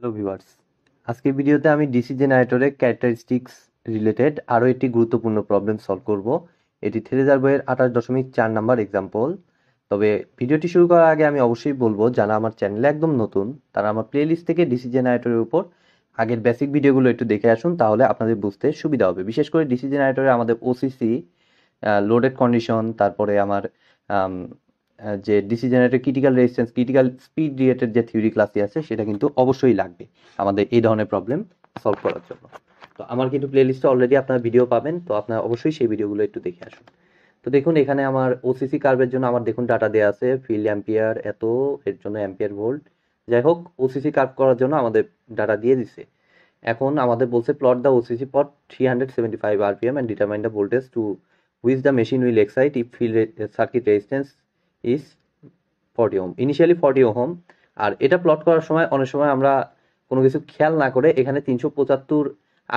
hello viewers আজকে ভিডিওতে আমি ডিসি জেনারেটরের ক্যারেক্টারিস্টিক্স রিলেটেড আরও একটি গুরুত্বপূর্ণ প্রবলেম সলভ করব এটি থ্রেজার বইয়ের আঠাশ দশমিক চার নাম্বার এক্সাম্পল তবে ভিডিওটি শুরু করার আগে আমি অবশ্যই বলবো যারা আমার চ্যানেলে একদম নতুন তারা আমার প্লেলিস্ট থেকে ডিসি জেনারেটরের উপর আগের বেসিক ভিডিওগুলো একটু দেখে আসুন তাহলে আপনাদের বুঝতে সুবিধা হবে বিশেষ করে ডিসি জেনারেটরে আমাদের ওসিসি লোডেড কন্ডিশন তারপরে আমার যে DC generator critical resistance critical speed related যে থিওরি ক্লাসে আছে সেটা কিন্তু অবশ্যই লাগবে আমাদের এই ধরনের প্রবলেম সলভ করার জন্য তো আমার কিন্তু প্লেলিস্টে অলরেডি আপনার ভিডিও পাবেন তো আপনারা অবশ্যই সেই ভিডিওগুলো একটু দেখে আসুন তো দেখুন এখানে আমার ওসিসি কার্ভের জন্য আমার দেখুন ডাটা দেওয়া আছে ফিল্ড অ্যাম্পিয়ার এত এর জন্য অ্যাম্পিয়ার ভোল্ট যাই হোক ওসিসি কার্ভ করার জন্য আমাদের ডাটা দিয়ে দিছে এখন আমাদের বলছে প্লট দ্য ওসিসি পট three hundred seventy five RPM and determine the voltage to with the machine will excite if field circuit resistance is forty ohm initially forty ohm আর এটা প্লট করার সময় অনেক সময় আমরা কোনো কিছু খেয়াল না করে এখানে তিনশো পঁচাত্তর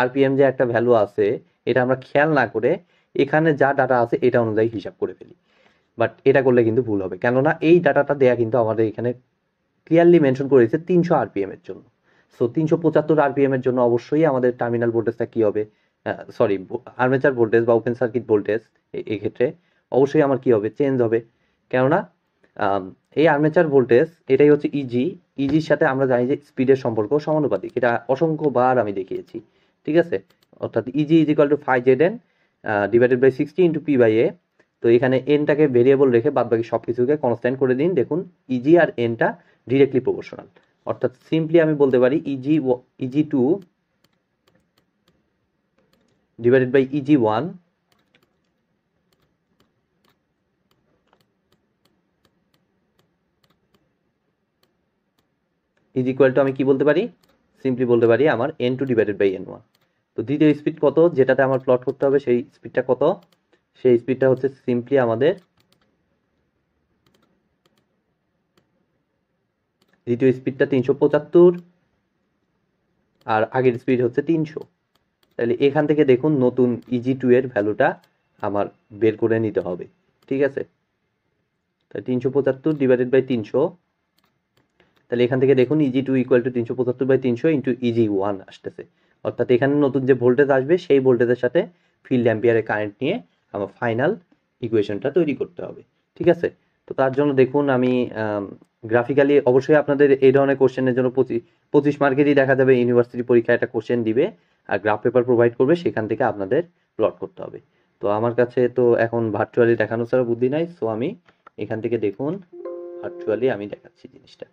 আরপিএম যে একটা ভ্যালু আছে এটা আমরা খেয়াল না করে এখানে যা ডাটা আছে এটা অনুযায়ী হিসাব করে ফেলি বাট এটা করলে কিন্তু ভুল হবে কেননা এই ডাটাটা দেয়া কিন্তু আমাদের এখানে ক্লিয়ারলি মেনশন করে দিয়েছে তিনশো আরপিএম এর জন্য সো তিনশো পঁচাত্তর আরপিএম এর জন্য অবশ্যই আমাদের টার্মিনাল ভোল্টেজটা কী হবে সরি আর্মেচার ভোল্টেজ বা ওপেন সার্কিট ভোল্টেজ এক্ষেত্রে অবশ্যই আমার কী হবে চেঞ্জ হবে কেননা এই আর্মেচার ভোল্টেজ এটাই হচ্ছে ইজি e ইজির e সাথে আমরা জানি যে স্পিডের সম্পর্ক সমানুপাতিক এটা অসংখ্যবার আমি দেখিয়েছি ঠিক আছে অর্থাৎ E G is equal to five Z N divided by sixty into P by A তো এখানে এনটাকে ভেরিয়েবল রেখে বাদ বাকি সব কিছুকে কনস্ট্যান্ট করে দিন দেখুন ইজি e আর এনটা ডিরেক্টলি প্রপোর্শনাল অর্থাৎ সিম্পলি আমি বলতে পারি E G E G two divided by E G one is equal to আমি কি বলতে পারি সিম্পলি বলতে পারি আমার N two divided by N one তো দ্বিতীয় স্পিড কত যেটাতে আমার প্লট করতে হবে সেই স্পিডটা কত সেই স্পিডটা হচ্ছে সিম্পলি আমাদের দ্বিতীয় স্পিডটা তিনশো পঁচাত্তর আর আগের স্পিড হচ্ছে তিনশো তাহলে এখান থেকে দেখুন নতুন ইজি e টু এর ভ্যালুটা আমার বের করে নিতে হবে ঠিক আছে তাহলে তিনশো পঁচাত্তর ডিভাইডেড বাই তিনশো তাহলে এখান থেকে দেখুন ইজি টু ইকুয়াল টু তিনশো পঁচাত্তর বাই তিনশো ইন্টু ইজি ওয়ান আসতেছে অর্থাৎ এখানে নতুন যে ভোল্টেজ আসবে সেই ভোল্টেজের সাথে ফিল্ড অ্যাম্পিয়ারের কারেন্ট নিয়ে আমার ফাইনাল ইকুয়েশনটা তৈরি করতে হবে ঠিক আছে তো তার জন্য দেখুন আমি গ্রাফিক্যালি অবশ্যই আপনাদের এই ধরনের কোশ্চেনের জন্য পঁচিশ মার্কেটই দেখা যাবে ইউনিভার্সিটি পরীক্ষা একটা কোশ্চেন দিবে আর গ্রাফ পেপার প্রোভাইড করবে সেখান থেকে আপনাদের প্লট করতে হবে তো আমার কাছে তো এখন ভার্চুয়ালি দেখানো ছাড়া বুদ্ধি নাই সো আমি এখান থেকে দেখুন ভার্চুয়ালি আমি দেখাচ্ছি জিনিসটা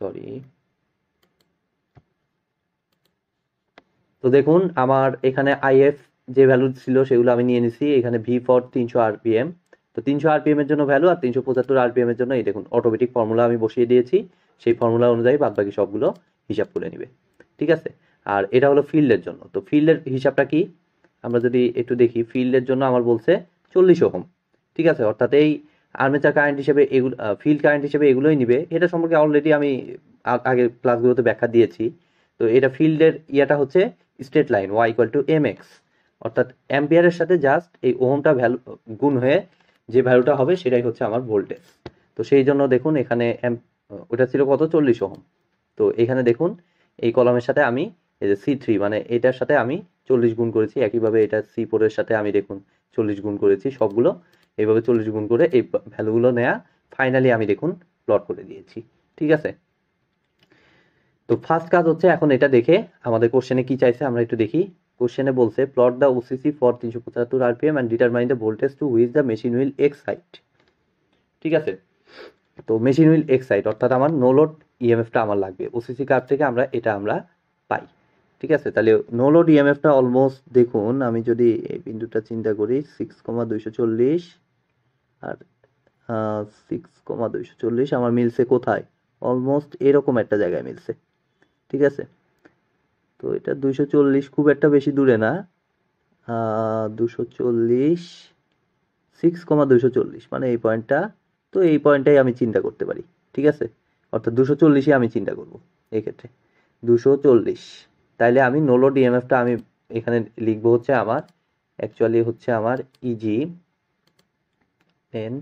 সরি তো দেখুন আমার এখানে আইএফ যে ভ্যালু ছিল সেগুলো আমি নিয়ে নিছি এখানে ভি ফর তিনশো আরপিএম তো তিনশো আরপিএম এর জন্য ভ্যালু আর তিনশো পঁচাত্তর আরপিএম এর জন্য এই দেখুন অটোমেটিক ফর্মুলা আমি বসিয়ে দিয়েছি সেই ফর্মুলা অনুযায়ী বাদ বাকি সবগুলো হিসাব করে নিবে ঠিক আছে আর এটা হলো ফিল্ডের জন্য তো ফিল্ডের হিসাবটা কি আমরা যদি একটু দেখি ফিল্ডের জন্য আমার বলছে চল্লিশ ওহম ঠিক আছে অর্থাৎ এই আর্মেচার কারেন্ট হিসেবে এগুলো ফিল্ড কারেন্ট হিসেবে এগুলোই নিবে এটা সম্পর্কে অলরেডি আমি আগের ক্লাসগুলোতে ব্যাখ্যা দিয়েছি তো এটা ফিল্ডের ইয়াটা হচ্ছে straight line Y equal to M X অর্থাৎ অ্যাম্পিয়ারের সাথে জাস্ট এই ওহমটা ভ্যালু গুণ হয়ে যে ভ্যালুটা হবে সেটাই হচ্ছে আমার ভোল্টেজ তো সেই জন্য দেখুন এখানে ওটা ছিল কত চল্লিশ ওহম তো এখানে দেখুন এই কলমের সাথে আমি এই যে সি থ্রি মানে এটার সাথে আমি চল্লিশ গুণ করেছি একইভাবে এটা সি ফোরের সাথে আমি দেখুন চল্লিশ গুণ করেছি সবগুলো এইভাবে চল্লিশ গুণ করে এই ভ্যালুগুলো নেয়া ফাইনালি আমি দেখুন প্লট করে দিয়েছি ঠিক আছে তো ফার্স্ট কাজ হচ্ছে এখন এটা দেখে আমাদের কোশ্চেনে কি চাইছে আমরা একটু দেখি কোশ্চেনে বলছে প্লট দ্য ওসিসি ফর তিনশো পঁচাত্তর RPM and determine the voltage to which the machine ex excite ঠিক আছে তো মেশিন এক্স এক্সাইট অর্থাৎ আমার নো লোড ইএমএফটা আমার লাগবে ওসিসি কার্ড থেকে আমরা এটা আমরা পাই ঠিক আছে তাহলে নো লোড ইএমএফটা অলমোস্ট দেখুন আমি যদি এই বিন্দুটা চিন্তা করি সিক্স কমা দুইশো চল্লিশ আর সিক্স কমা দুইশো চল্লিশ আমার মিলছে কোথায় অলমোস্ট এরকম একটা জায়গায় মিলছে ঠিক আছে তো এটা দুইশো চল্লিশ খুব একটা বেশি দূরে না দুশো চল্লিশ সিক্স কমা দুশো চল্লিশ মানে এই পয়েন্টটা তো এই পয়েন্টটাই আমি চিন্তা করতে পারি ঠিক আছে অর্থাৎ দুশো চল্লিশে আমি চিন্তা করবো এক্ষেত্রে দুশো চল্লিশ তাইলে আমি নোলো ডিএমএফটা আমি এখানে লিখবো হচ্ছে আমার অ্যাকচুয়ালি হচ্ছে আমার E G e ten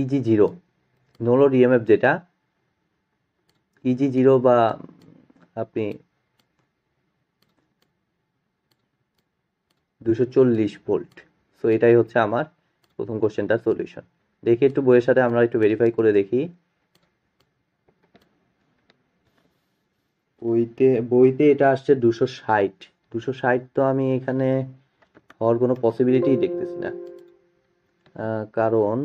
E G zero no load EMF যেটা ইজি e জিরো বা আপনি দুশো চল্লিশ ভোল্ট সো এটাই হচ্ছে আমার প্রথম কোশ্চেনটার সলিউশন দেখি একটু বইয়ের সাথে আমরা একটু ভেরিফাই করে দেখি বইতে বইতে এটা আসছে দুশো ষাট দুশো ষাট তো আমি এখানে হওয়ার কোনো পসিবিলিটিই দেখতেছি না কারণ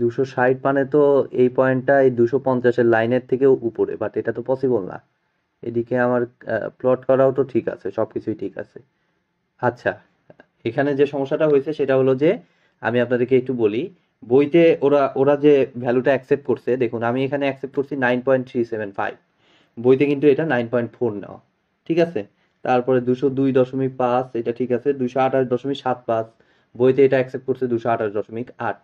দুশো ষাট মানে তো এই পয়েন্টটা এই দুশো পঞ্চাশের লাইনের থেকেও উপরে বাট এটা তো পসিবল না এদিকে আমার প্লট করাও তো ঠিক আছে সব কিছুই ঠিক আছে আচ্ছা এখানে যে সমস্যাটা হয়েছে সেটা হলো যে আমি আপনাদেরকে একটু বলি বইতে ওরা ওরা যে ভ্যালুটা অ্যাকসেপ্ট করছে দেখুন আমি এখানে অ্যাকসেপ্ট করছি nine point three seven five বইতে কিন্তু এটা নাইন পয়েন্ট ফোর নেওয়া ঠিক আছে তারপরে দুশো দুই দশমিক পাঁচ এটা ঠিক আছে দুশো আঠাশ দশমিক সাত পাঁচ বইতে এটা অ্যাকসেপ্ট করছে দুশো আঠাশ দশমিক আট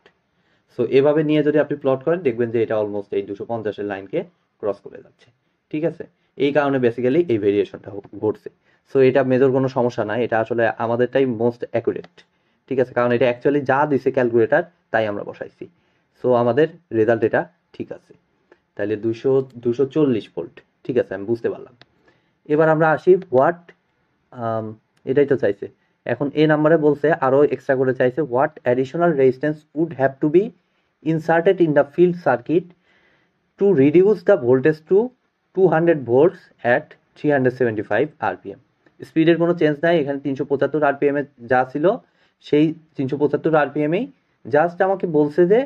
সো এভাবে নিয়ে যদি আপনি প্লট করেন দেখবেন যে এটা অলমোস্ট এই দুশো পঞ্চাশের লাইনকে ক্রস করে যাচ্ছে ঠিক আছে এই কারণে বেসিক্যালি এই ভেরিয়েশনটা ঘটছে সো এটা মেজর কোনো সমস্যা নাই এটা আসলে আমাদেরটাই মোস্ট অ্যাকুরেট ঠিক আছে কারণ এটা অ্যাকচুয়ালি যা দিছে ক্যালকুলেটার তাই আমরা বসাইছি সো আমাদের রেজাল্ট এটা ঠিক আছে তাহলে দুশো দুশো চল্লিশ ভোল্ট ঠিক আছে আমি বুঝতে পারলাম এবার আমরা আসি হোয়াট এটাই তো চাইছে এখন এই নাম্বারে বলছে আরও এক্সট্রা করে চাইছে what additional resistance would have to be inserted in the field circuit to reduce the voltage to two hundred volts at three hundred seventy five RPM স্পিডের কোনো চেঞ্জ নাই এখানে তিনশো পঁচাত্তর আরপিএমে যা ছিল সেই তিনশো পঁচাত্তর আরপিএমেই জাস্ট আমাকে বলছে যে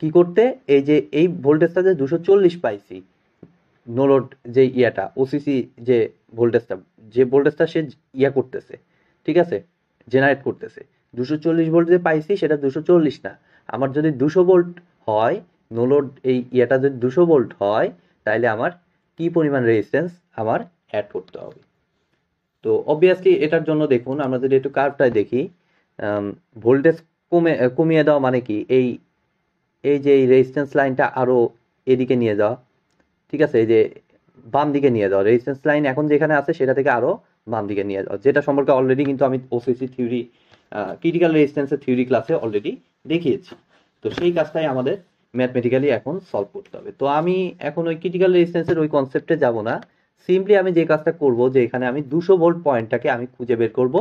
কি করতে এই যে এই ভোল্টেজটা যে দুশো চল্লিশ পাইছি নোলোড যে ইয়াটা ওসিসি যে ভোল্টেজটা যে ভোল্টেজটা সে ইয়া করতেছে ঠিক আছে জেনারেট করতেছে দুশো চল্লিশ ভোল্ট যে পাইছি সেটা দুশো চল্লিশ না আমার যদি দুশো ভোল্ট হয় নোলোড এই ইয়াটা যদি দুশো ভোল্ট হয় তাহলে আমার কি পরিমাণ রেজিস্ট্যান্স আমার অ্যাড করতে হবে তো অবভিয়াসলি এটার জন্য দেখুন আমরা যদি একটু কার্ভটায় দেখি ভোল্টেজ কমে কমিয়ে দেওয়া মানে কি এই এই যে এই রেজিস্ট্যান্স লাইনটা আরও এদিকে নিয়ে যাওয়া ঠিক আছে এই যে বাম দিকে নিয়ে যাওয়া রেজিস্ট্যান্স লাইন এখন যেখানে আছে সেটা থেকে আরও বাম দিকে নিয়ে যাওয়া যেটা সম্পর্কে অলরেডি কিন্তু আমি ওসিসি থিওরি ক্রিটিক্যাল রেজিস্ট্যান্সের থিওরি ক্লাসে অলরেডি দেখিয়েছি তো সেই কাজটাই আমাদের ম্যাথমেটিক্যালি এখন সলভ করতে হবে তো আমি এখন ওই ক্রিটিক্যাল রেজিস্ট্যান্সের ওই কনসেপ্টে যাব না সিম্পলি আমি যে কাজটা করব যে এখানে আমি দুশো ভোল্ট পয়েন্টটাকে আমি খুঁজে বের করব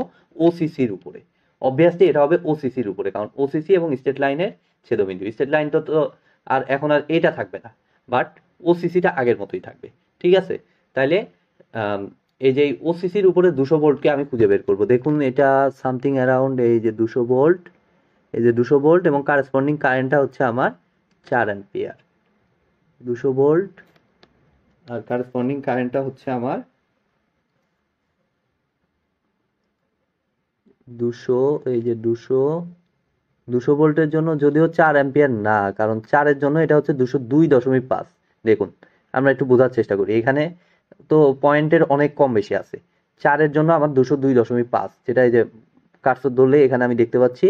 ওসিসির উপরে অবভিয়াসলি এটা হবে ওসিসির উপরে কারণ ওসিসি এবং স্টেট লাইনের ছেদবিন্দু স্টেট লাইন তো আর এখন আর এটা থাকবে না বাট ওসিসিটা আগের মতোই থাকবে ঠিক আছে তাহলে এই যে ওসিসির উপরে দুশো ভোল্টকে আমি খুঁজে বের করব দেখুন এটা সামথিং অ্যারাউন্ড এই যে দুশো ভোল্ট এই যে দুশো ভোল্ট এবং কারেসপন্ডিং কারেন্টটা হচ্ছে আমার চার অ্যাম্পিয়ার দুশো ভোল্ট আর কারেসপন্ডিং কারেন্টটা হচ্ছে আমার দুশো এই যে দুশো দুশো ভোল্টের জন্য যদিও চার অ্যাম্পিয়ার না কারণ চারের জন্য এটা হচ্ছে দুশো দুই দশমিক পাঁচ দেখুন আমরা একটু বোঝার চেষ্টা করি এখানে তো পয়েন্টের অনেক কম বেশি আছে চারের জন্য আমার দুশো দুই দশমিক পাঁচ যেটা এই যে কাটসর ধরলে এখানে আমি দেখতে পাচ্ছি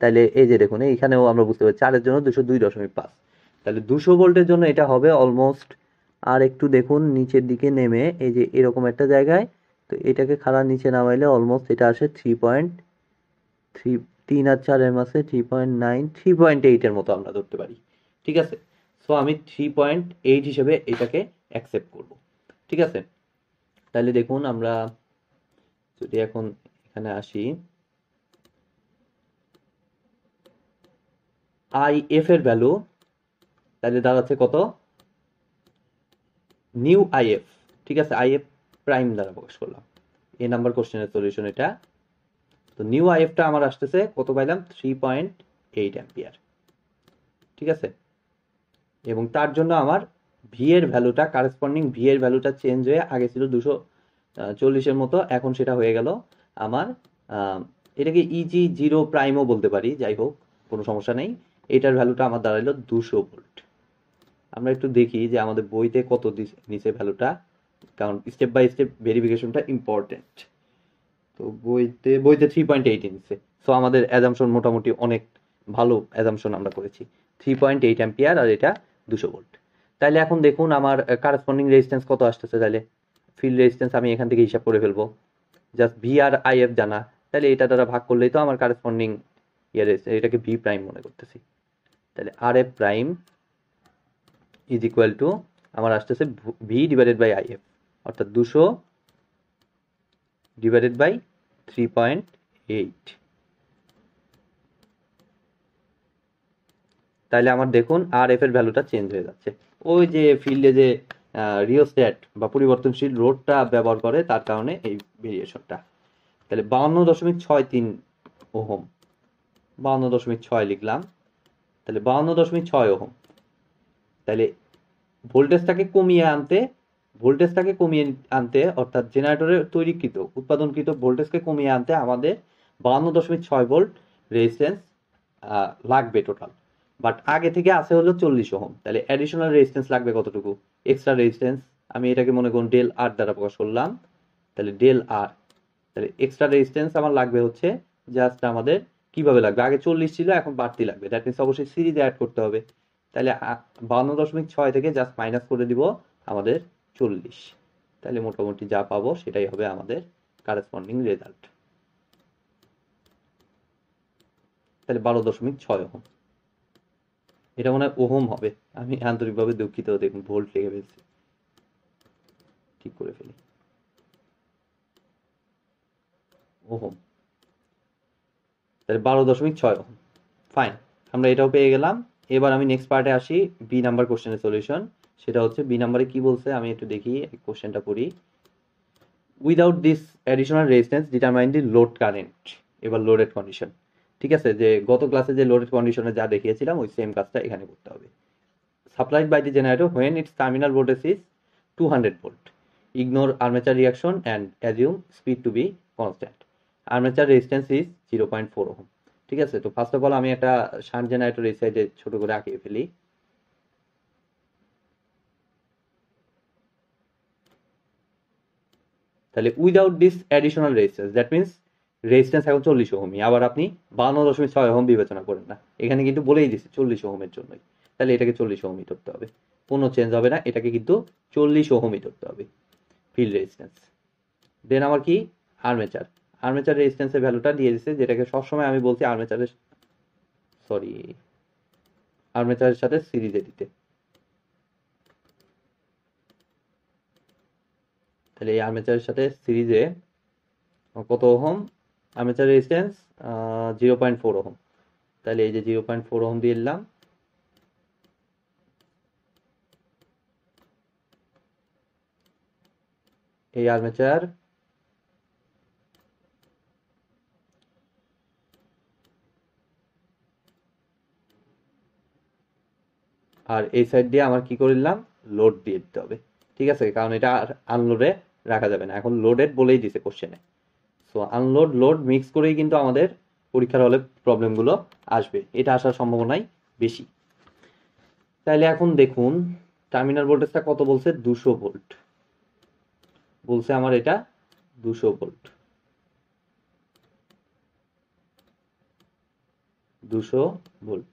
তাহলে এই যে দেখুন এইখানেও আমরা বুঝতে পারছি চারের জন্য দুশো দুই দশমিক পাঁচ তাহলে দুশো ভোল্টের জন্য এটা হবে অলমোস্ট আর একটু দেখুন নিচের দিকে নেমে এই যে এরকম একটা জায়গায় তো এটাকে খারাপ নিচে নামাইলে অলমোস্ট এটা আসে থ্রি পয়েন্ট থ্রি তিন আর চারের মাসে three point nine three point এইটের মতো আমরা ধরতে পারি ঠিক আছে সো আমি থ্রি পয়েন্ট এইট হিসেবে এটাকে অ্যাকসেপ্ট করব ঠিক আছে তাহলে দেখুন আমরা যদি এখন এখানে আসি আই এফ এর ভ্যালু তাহলে দাঁড়াচ্ছে কত নিউ আই এফ ঠিক আছে আই এফ প্রাইম দ্বারা প্রকাশ করলাম এ নাম্বার কোশ্চেনের সলিউশন এটা তো নিউ আই এফটা আমার আসতেছে কত পাইলাম থ্রি পয়েন্ট এইট অ্যাম্পিয়ার ঠিক আছে এবং তার জন্য আমার ভি এর ভ্যালুটা কারেসপন্ডিং ভি এর ভ্যালুটা চেঞ্জ হয়ে আগে ছিল দুশো চল্লিশের মতো এখন সেটা হয়ে গেল আমার এটাকে ইজি জিরো প্রাইমও বলতে পারি যাই হোক কোনো সমস্যা নেই এটার ভ্যালুটা আমার দাঁড়াইলো দুশো ভোল্ট আমরা একটু দেখি যে আমাদের বইতে কত নিচে ভ্যালুটা কারণ স্টেপ বাই স্টেপ ভেরিফিকেশনটা ইম্পর্টেন্ট তো বইতে বইতে থ্রি পয়েন্ট এইট ইঞ্চে সো আমাদের অ্যাজামশন মোটামুটি অনেক ভালো অ্যাজামশন আমরা করেছি থ্রি পয়েন্ট এইট অ্যাম্পিয়ার আর এটা দুশো ভোল্ট তাহলে এখন দেখুন আমার কারেসপন্ডিং রেজিস্ট্যান্স কত আসতেছে তাহলে ফিল্ড রেজিস্ট্যান্স আমি এখান থেকে হিসাব করে ফেলবো জাস্ট ভি আর আই এফ জানা তাহলে এটা দ্বারা ভাগ করলেই তো আমার কারেসপন্ডিং ইয়ার এটাকে ভি প্রাইম মনে করতেছি তাহলে R F prime is equal to আমার আসতেছে V divided by I F অর্থাৎ দুশো divided by three point eight তাহলে আমার দেখুন আর এফ এর ভ্যালুটা চেঞ্জ হয়ে যাচ্ছে ওই যে ফিল্ডে যে রিওস্ট্যাট বা পরিবর্তনশীল রোডটা ব্যবহার করে তার কারণে এই ভেরিয়েশনটা তাহলে বাউন্ন দশমিক ছয় তিন ওহম বাউন্ন দশমিক ছয় লিখলাম তাহলে বাউন্ন দশমিক ছয় ওহম তাহলে ভোল্টেজটাকে কমিয়ে আনতে ভোল্টেজটাকে কমিয়ে আনতে অর্থাৎ জেনারেটরে তৈরিকৃত উৎপাদনকৃত ভোল্টেজকে কমিয়ে আনতে আমাদের বাউন্ন দশমিক ছয় ভোল্ট রেজিস্ট্যান্স লাগবে টোটাল বাট আগে থেকে আছে হলো চল্লিশ ওহম তাহলে অ্যাডিশনাল রেজিস্ট্যান্স লাগবে কতটুকু এক্সট্রা রেজিস্ট্যান্স আমি এটাকে মনে করুন ডেল আর দ্বারা প্রকাশ করলাম তাহলে ডেল আর তাহলে এক্সট্রা রেজিস্ট্যান্স আমার লাগবে হচ্ছে জাস্ট আমাদের কিভাবে লাগবে আগে চল্লিশ ছিল এখন বাড়তি লাগবে দ্যাট মিনস অবশ্যই সিরিজে অ্যাড করতে হবে তাহলে বান্ন দশমিক ছয় থেকে জাস্ট মাইনাস করে দিব আমাদের চল্লিশ তাহলে মোটামুটি যা পাবো সেটাই হবে আমাদের কারেসপন্ডিং রেজাল্ট তাহলে বারো দশমিক ছয় ওহম এটা মনে হয় ওহম হবে আমি আন্তরিকভাবে দুঃখিত দেখুন ভোল্ট লেগে ফেলছি ঠিক করে ফেলি ওহম তাহলে বারো দশমিক ছয় ওহম ফাইন আমরা এটাও পেয়ে গেলাম এবার আমি নেক্সট পার্টে আসি বি নাম্বার কোশ্চেনের সলিউশন সেটা হচ্ছে বি নাম্বারে কি বলছে আমি একটু দেখি কোশ্চেনটা পড়ি without this additional resistance determine the load current এবার লোডেড কন্ডিশন ঠিক আছে যে গত ক্লাসে যে লোডেড কন্ডিশনে যা দেখিয়েছিলাম ওই সেম কাজটা এখানে করতে হবে supplied by the generator when its terminal voltage is two hundred volt reaction and assume speed to be constant armature resistance is zero point four ohm ঠিক আছে তো ফার্স্ট অফ অল আমি একটা শান্ট জেনারেটর এই সাইডে ছোট করে আঁকিয়ে ফেলি তাহলে without this additional resistance that means resistance এখন চল্লিশ ওহমি আবার আপনি বান্ন দশমিক ছয় ওহম বিবেচনা করেন না এখানে কিন্তু বলেই দিচ্ছে চল্লিশ ওহমের জন্যই তাহলে এটাকে চল্লিশ ওহমি ধরতে হবে কোনো চেঞ্জ হবে না এটাকে কিন্তু চল্লিশ ওহমি ধরতে হবে ফিল্ড রেজিস্ট্যান্স দেন আমার কি আর্মেচার আর্মেচার রেজিস্ট্যান্সের ভ্যালুটা দিয়ে দিচ্ছে যেটাকে সবসময় আমি বলছি আর্মেচারের সরি আর্মেচারের সাথে সিরিজে দিতে তাহলে এই আর্মেচারের সাথে সিরিজে কত ohm armature resistance zero point four ohm তাহলে এই যে জিরো পয়েন্ট ফোর ওহম দিয়ে এলাম এই আর্মেচার আর এই সাইড দিয়ে আমার কি করলাম লোড দিয়ে দিতে হবে ঠিক আছে কারণ এটা আনলোডে রাখা যাবে না এখন লোডেড বলেই দিছে কোশ্চেনে সো আনলোড লোড মিক্স করেই কিন্তু আমাদের পরীক্ষার হলে প্রবলেমগুলো আসবে এটা আসার সম্ভাবনাই বেশি তাহলে এখন দেখুন টার্মিনাল ভোল্টেজটা কত বলছে দুশো ভোল্ট বলছে আমার এটা দুশো ভোল্ট দুশো ভোল্ট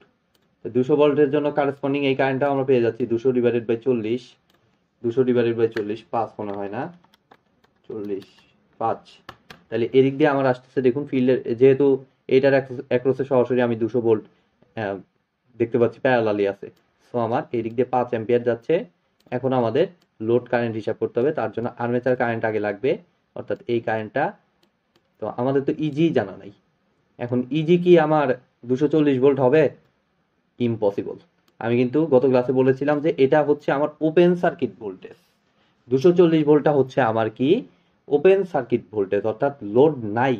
দুশো ভোল্টের জন্য কারেসপন্ডিং এই কারেন্টটাও আমরা পেয়ে যাচ্ছি দুশো ডিভাইডেড বাই চল্লিশ দুশো ডিভাইডেড বাই চল্লিশ পাঁচ মনে হয় না চল্লিশ পাঁচ তাহলে এদিক দিয়ে আমার আসতেছে দেখুন ফিল্ডের যেহেতু এটার অ্যাক্রোসে সরাসরি আমি দুশো ভোল্ট দেখতে পাচ্ছি প্যারালালি আছে সো আমার এদিক দিয়ে পাঁচ অ্যাম্পিয়ার যাচ্ছে এখন আমাদের লোড কারেন্ট হিসাব করতে হবে তার জন্য আর্মেচার কারেন্ট আগে লাগবে অর্থাৎ এই কারেন্টটা তো আমাদের তো ইজি e জানা নাই এখন ইজি e কি আমার দুশো চল্লিশ ভোল্ট হবে ইম্পসিবল আমি কিন্তু গত ক্লাসে বলেছিলাম যে এটা হচ্ছে আমার ওপেন সার্কিট ভোল্টেজ দুশো চল্লিশ ভোল্টটা হচ্ছে আমার কি ওপেন সার্কিট ভোল্টেজ অর্থাৎ লোড নাই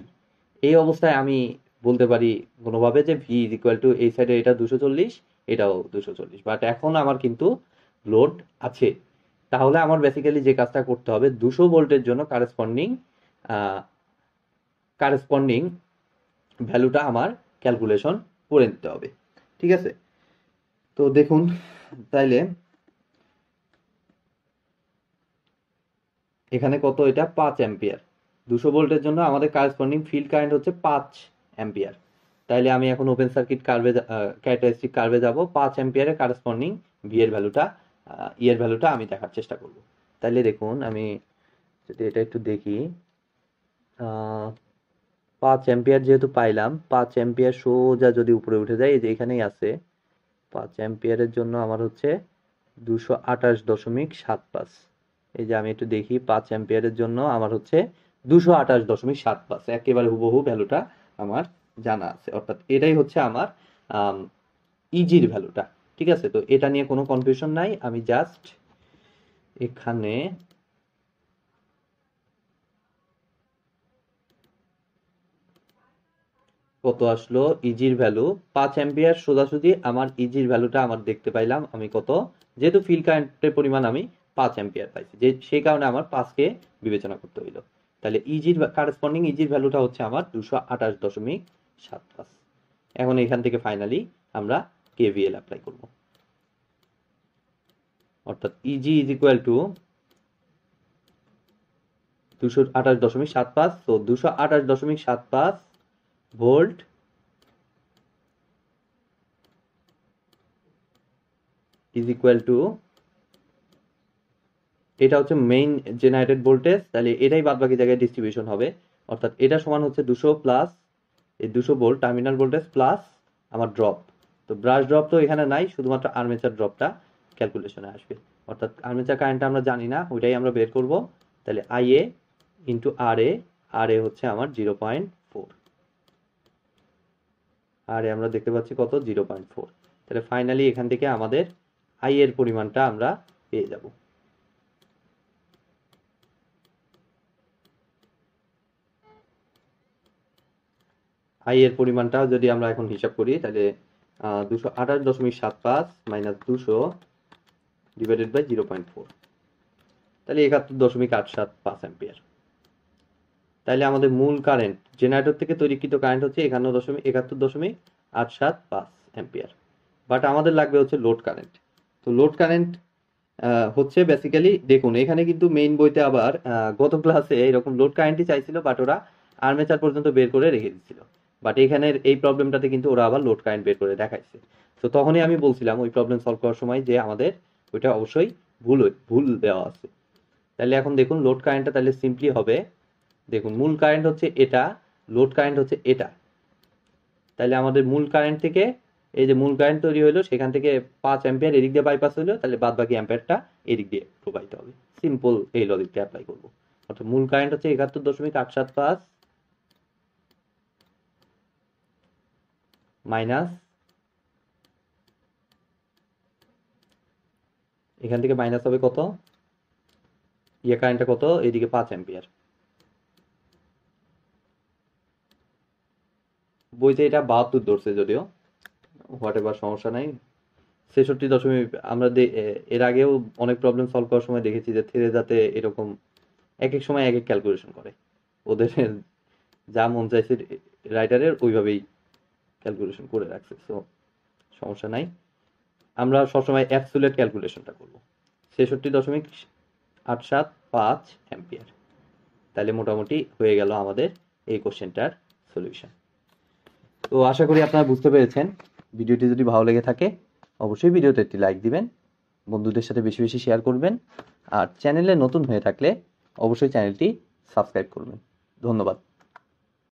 এই অবস্থায় আমি বলতে পারি কোনোভাবে যে ভি ইজ ইকুয়াল টু এই সাইডে এটা দুশো চল্লিশ এটাও দুশো চল্লিশ বাট এখন আমার কিন্তু লোড আছে তাহলে আমার বেসিক্যালি যে কাজটা করতে হবে দুশো ভোল্টের জন্য কারেসপন্ডিং কারেসপন্ডিং ভ্যালুটা আমার ক্যালকুলেশন করে নিতে হবে ঠিক আছে তো দেখুন তাইলে এখানে কত এটা পাঁচ অ্যাম্পিয়ার দুশো ভোল্টের জন্য আমাদের কারেসপন্ডিং ফিল্ড কারেন্ট হচ্ছে পাঁচ অ্যাম্পিয়ার তাইলে আমি এখন ওপেন সার্কিট কার্ভে ক্যারেক্টারিস্টিক কার্ভে যাবো পাঁচ অ্যাম্পিয়ারের কারেসপন্ডিং ভি ভ্যালুটা ইয়ের ভ্যালুটা আমি দেখার চেষ্টা করব তাইলে দেখুন আমি যদি এটা একটু দেখি পাঁচ অ্যাম্পিয়ার যেহেতু পাইলাম পাঁচ অ্যাম্পিয়ার সোজা যদি উপরে উঠে যায় এই যে এখানেই আছে পাঁচ অ্যাম্পিয়ারের জন্য আমার হচ্ছে দুশো আঠাশ দশমিক সাত পাঁচ এই যে আমি একটু দেখি পাঁচ অ্যাম্পিয়ারের জন্য আমার হচ্ছে দুশো আঠাশ দশমিক সাত পাঁচ একেবারে হুবহু ভ্যালুটা আমার জানা আছে অর্থাৎ এটাই হচ্ছে আমার ইজির e ভ্যালুটা ঠিক আছে তো এটা নিয়ে কোনো কনফিউশন নাই আমি জাস্ট এখানে কত আসলো ইজির e ভ্যালু পাঁচ অ্যাম্পিয়ার সোজাসুজি আমার ইজির e ভ্যালুটা আমার দেখতে পাইলাম আমি কত যেহেতু ফিল কারেন্টের পরিমাণ আমি পাঁচ অ্যাম্পিয়ার পাইছি যে সেই কারণে আমার পাঁচকে বিবেচনা করতে হইল তাহলে ইজির কারেসপন্ডিং ইজির ভ্যালুটা হচ্ছে আমার দুশো আঠাশ দশমিক সাত পাঁচ এখন এখান থেকে ফাইনালি আমরা কেভিএল অ্যাপ্লাই করব অর্থাৎ ইজি ইজ ইকুয়াল টু দুশো আঠাশ দশমিক সাত পাঁচ তো দুশো আঠাশ দশমিক সাত পাঁচ ভোল্ট ইজ ইকুয়াল টু এটা হচ্ছে মেইন জেনারেটেড ভোল্টেজ তাহলে এটাই বাদ বাকি জায়গায় ডিস্ট্রিবিউশন হবে অর্থাৎ এটা সমান হচ্ছে দুশো প্লাস এই দুশো ভোল্ট টার্মিনাল ভোল্টেজ প্লাস আমার ড্রপ তো ব্রাশ ড্রপ তো এখানে নাই শুধুমাত্র আর্মেচার ড্রপটা ক্যালকুলেশনে আসবে অর্থাৎ আর্মেচার কারেন্টটা আমরা জানি না ওইটাই আমরা বের করব তাহলে I A into R A R A হচ্ছে আমার zero point four R A আমরা দেখতে পাচ্ছি কত জিরো পয়েন্ট ফোর তাহলে ফাইনালি এখান থেকে আমাদের আই এর পরিমাণটা আমরা পেয়ে যাব আই এর পরিমাণটা যদি আমরা এখন হিসাব করি তাহলে দুশো আঠাশ দশমিক সাত পাঁচ মাইনাস দুশো divided by zero point four তাহলে একাত্তর দশমিক আট সাত পাঁচ অ্যাম্পিয়ার তাহলে আমাদের মূল কারেন্ট জেনারেটর থেকে তৈরিকৃত কারেন্ট হচ্ছে একান্ন দশমিক একাত্তর দশমিক আট সাত পাঁচ অ্যাম্পিয়ার বাট আমাদের লাগবে হচ্ছে লোড কারেন্ট তো লোড কারেন্ট হচ্ছে বেসিক্যালি দেখুন এখানে কিন্তু মেইন বইতে আবার গত ক্লাসে এরকম লোড কারেন্টই চাইছিল বাট ওরা আর্মেচার পর্যন্ত বের করে রেখে দিচ্ছিল বাট এখানের এই প্রবলেমটাতে কিন্তু ওরা আবার লোড কারেন্ট বের করে দেখাইছে তো তখনই আমি বলছিলাম ওই প্রবলেম সলভ করার সময় যে আমাদের ওইটা অবশ্যই ভুল ভুল দেওয়া আছে তাহলে এখন দেখুন লোড কারেন্টটা তাহলে সিম্পলি হবে দেখুন মূল কারেন্ট হচ্ছে এটা লোড কারেন্ট হচ্ছে এটা তাহলে আমাদের মূল কারেন্ট থেকে এই যে মূল কারেন্ট তৈরি হলো সেখান থেকে পাঁচ অ্যাম্পিয়ার এদিক দিয়ে বাইপাস হলো তাহলে বাদ বাকি অ্যাম্পিয়ারটা এদিক দিয়ে প্রবাহিত হবে সিম্পল এই লজিকটা অ্যাপ্লাই করবো অর্থাৎ মূল কারেন্ট হচ্ছে একাত্তর দশমিক আট সাত পাঁচ মাইনাস এখান থেকে মাইনাস হবে কত ইয়ে কারেন্টটা কত এদিকে পাঁচ অ্যাম্পিয়ার বইতে এটা বাহাত্তর ধরছে যদিও হোয়াট এভার সমস্যা নাই ছেষট্টি দশমিক আমরা এর আগেও অনেক প্রবলেম সলভ করার সময় দেখেছি যে থেরে যাতে এরকম এক এক সময় এক এক ক্যালকুলেশন করে ওদের যা মন চাইছে রাইটারের ওইভাবেই ক্যালকুলেশন করে রাখছে সো সমস্যা নাই আমরা সবসময় অ্যাপসুলেট ক্যালকুলেশনটা করব ছেষট্টি দশমিক আট সাত পাঁচ অ্যাম্পিয়ার তাহলে মোটামুটি হয়ে গেল আমাদের এই কোশ্চেনটার সলিউশন তো আশা করি আপনারা বুঝতে পেরেছেন ভিডিওটি যদি ভালো লেগে থাকে অবশ্যই ভিডিওতে একটি লাইক দিবেন বন্ধুদের সাথে বেশি বেশি শেয়ার করবেন আর চ্যানেলে নতুন হয়ে থাকলে অবশ্যই চ্যানেলটি সাবস্ক্রাইব করবেন ধন্যবাদ